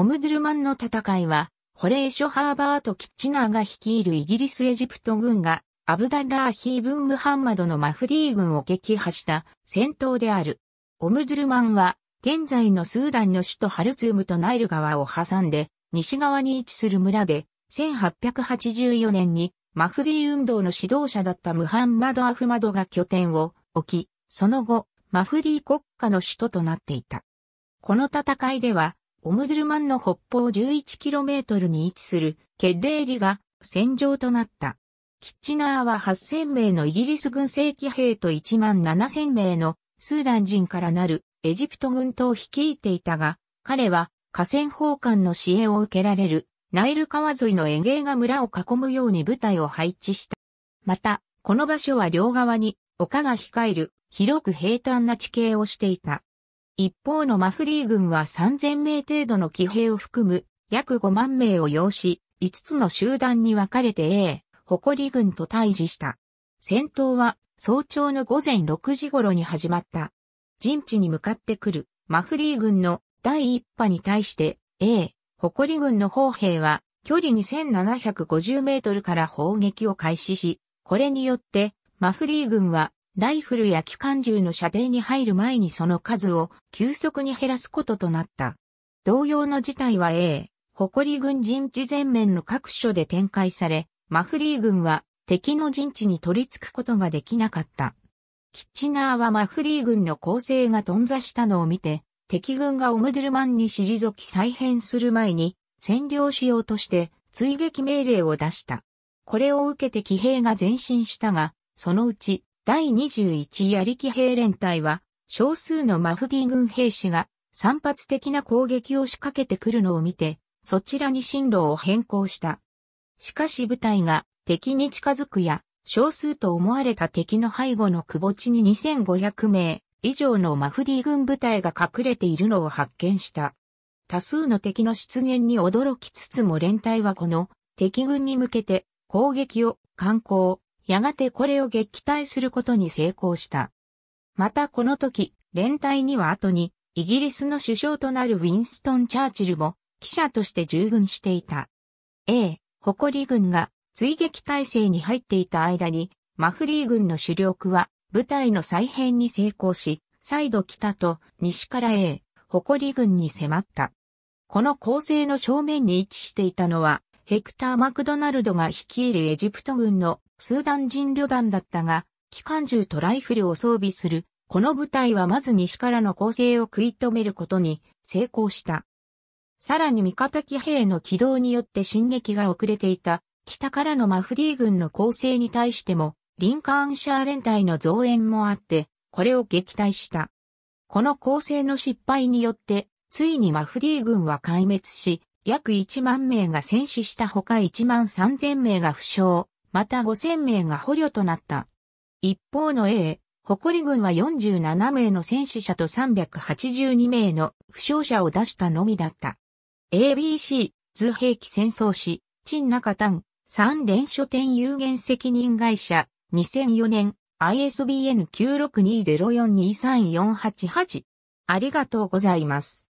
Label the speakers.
Speaker 1: オムドゥルマンの戦いは、ホレーショ・ハーバート・キッチナーが率いるイギリス・エジプト軍が、アブダラー・ヒーブン・ムハンマドのマフディー軍を撃破した戦闘である。オムドゥルマンは、現在のスーダンの首都ハルツームとナイル川を挟んで、西側に位置する村で、1884年にマフディ運動の指導者だったムハンマド・アフマドが拠点を置き、その後、マフディ国家の首都となっていた。この戦いでは、オムドゥルマンの北方 11km に位置するケッレーリが戦場となった。キッチナーは8000名のイギリス軍正規兵と1万7000名のスーダン人からなるエジプト軍とを率いていたが、彼は河川砲艦の支援を受けられるナイル川沿いのエゲーが村を囲むように部隊を配置した。また、この場所は両側に丘が控える広く平坦な地形をしていた。一方のマフリー軍は3000名程度の騎兵を含む約5万名を要し、5つの集団に分かれて A、誇り軍と対峙した。戦闘は早朝の午前6時頃に始まった。陣地に向かってくるマフリー軍の第一波に対して A、誇り軍の砲兵は距離2750メートルから砲撃を開始し、これによってマフリー軍はライフルや機関銃の射程に入る前にその数を急速に減らすこととなった。同様の事態は A、誇り軍陣地全面の各所で展開され、マフリー軍は敵の陣地に取り付くことができなかった。キッチナーはマフリー軍の構成が頓挫したのを見て、敵軍がオムデルマンに退き再編する前に占領しようとして追撃命令を出した。これを受けて騎兵が前進したが、そのうち第21やり騎兵連隊は、少数のマフディ軍兵士が散発的な攻撃を仕掛けてくるのを見て、そちらに進路を変更した。しかし部隊が敵に近づくや、少数と思われた敵の背後の窪地に2500名以上のマフディ軍部隊が隠れているのを発見した。多数の敵の出現に驚きつつも連隊はこの敵軍に向けて攻撃を、観光、やがてこれを撃退することに成功した。またこの時、連隊には後に、イギリスの首相となるウィンストン・チャーチルも、記者として従軍していた。A、誇り軍が追撃体制に入っていた間に、マフリー軍の主力は部隊の再編に成功し、再度北と西から A、誇り軍に迫った。この構成の正面に位置していたのは、ヘクター・マクドナルドが率いるエジプト軍のスーダン人旅団だったが、機関銃とライフルを装備する、この部隊はまず西からの攻勢を食い止めることに成功した。さらに味方騎兵の軌道によって進撃が遅れていた、北からのマフディー軍の攻勢に対しても、リンカーンシャー連隊の増援もあって、これを撃退した。この攻勢の失敗によって、ついにマフディ軍は壊滅し、約1万名が戦死したほか1万3000名が負傷、また5000名が捕虜となった。一方の A、誇り軍は47名の戦死者と382名の負傷者を出したのみだった。ABC、図兵器戦争史、陳中丹、三連書店有限責任会社、2004年、ISBN 96204234888。ありがとうございます。